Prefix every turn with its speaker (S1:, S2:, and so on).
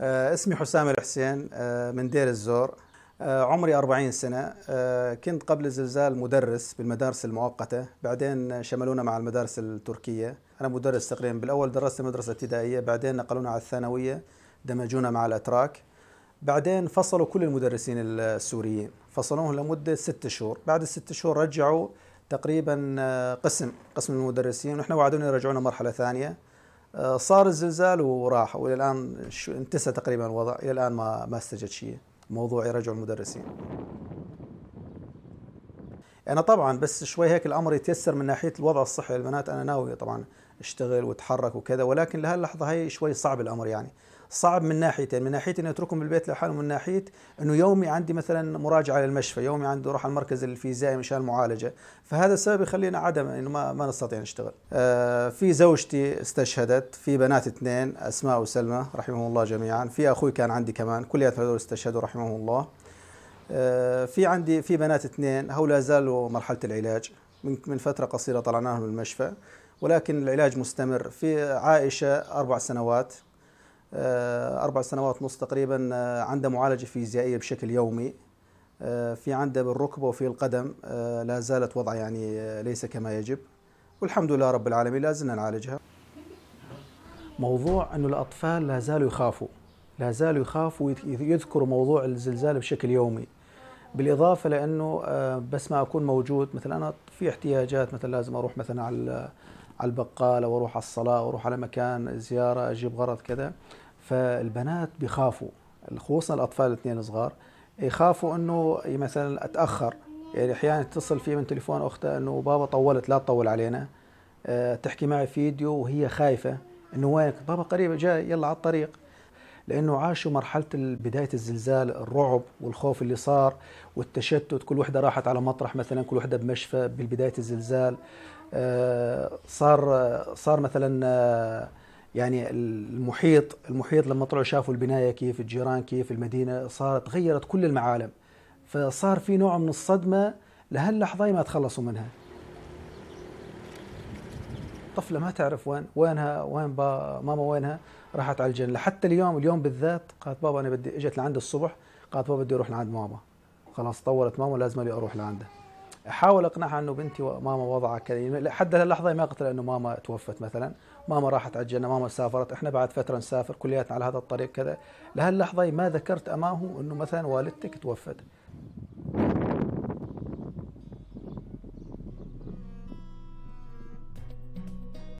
S1: آه، اسمي حسام الحسين آه، من دير الزور آه، عمري 40 سنة كنت قبل الزلزال مدرس بالمدارس المؤقتة بعدين شملونا مع المدارس التركية أنا مدرس تقريبا بالأول درست مدرسة ابتدائية بعدين نقلونا على الثانوية دمجونا مع الأتراك بعدين فصلوا كل المدرسين السوريين فصلوهم لمدة ست شهور بعد الست شهور رجعوا تقريبا آه، قسم قسم المدرسين ونحن وعدونا يرجعونا مرحله ثانيه آه، صار الزلزال وراح والى الان انتسى تقريبا الوضع الى الان ما ما استجد شيء موضوع يرجعوا المدرسين انا طبعا بس شوي هيك الامر يتيسر من ناحيه الوضع الصحي للبنات انا ناوي طبعا اشتغل واتحرك وكذا ولكن لهاللحظه هي شوي صعب الامر يعني صعب من ناحيتين من ناحيه اني اتركهم بالبيت لحالهم من ناحيه انه يومي عندي مثلا مراجعه للمشفى يومي عندي اروح على المركز الفيزيائي مشان المعالجه فهذا السبب يخلينا عدم انه ما, ما نستطيع نشتغل آه في زوجتي استشهدت في بنات اثنين اسماء وسلمى رحمهم الله جميعا في اخوي كان عندي كمان كل هذول استشهدوا رحمهم الله آه، في عندي في بنات اثنين هؤلاء زالوا مرحله العلاج من من فتره قصيره طلعناهم من المشفى ولكن العلاج مستمر في عائشه اربع سنوات آه، أربع سنوات ونص تقريبا آه، عنده معالجة فيزيائية بشكل يومي آه، في عنده بالركبة وفي القدم لا زالت وضع يعني ليس كما يجب والحمد لله رب العالمين لا زلنا نعالجها موضوع أنه الأطفال لا زالوا يخافوا لا زالوا يخافوا يذكروا موضوع الزلزال بشكل يومي بالإضافة لأنه بس ما أكون موجود مثلا أنا في احتياجات مثلا لازم أروح مثلا على على البقالة وأروح على الصلاة وأروح على مكان زيارة أجيب غرض كذا فالبنات بيخافوا خصوصا الاطفال الاثنين الصغار يخافوا انه مثلا اتاخر يعني احيانا تتصل في من تليفون اختها انه بابا طولت لا تطول علينا أه تحكي معي فيديو وهي خايفه انه وينك بابا قريب جاي يلا على الطريق لانه عاشوا مرحله بدايه الزلزال الرعب والخوف اللي صار والتشتت كل وحده راحت على مطرح مثلا كل وحده بمشفى بالبدايه الزلزال أه صار آه، صار مثلا آه، يعني المحيط المحيط لما طلعوا شافوا البنايه كيف الجيران كيف المدينه صارت غيرت كل المعالم فصار في نوع من الصدمه لهاللحظه ما تخلصوا منها طفله ما تعرف وين وينها وين با ماما وينها راحت على الجنه حتى اليوم اليوم بالذات قالت بابا انا بدي اجت لعند الصبح قالت بابا بدي اروح لعند ماما خلاص طولت ماما لازم لي اروح لعنده حاول اقنعها انه بنتي وماما وضعها يعني، كذا لحد اللحظه ما قلت لها انه ماما توفت مثلا ماما راحت عجلنا ماما سافرت احنا بعد فتره نسافر كلياتنا على هذا الطريق كذا لهاللحظه ما ذكرت امامه انه مثلا والدتك توفت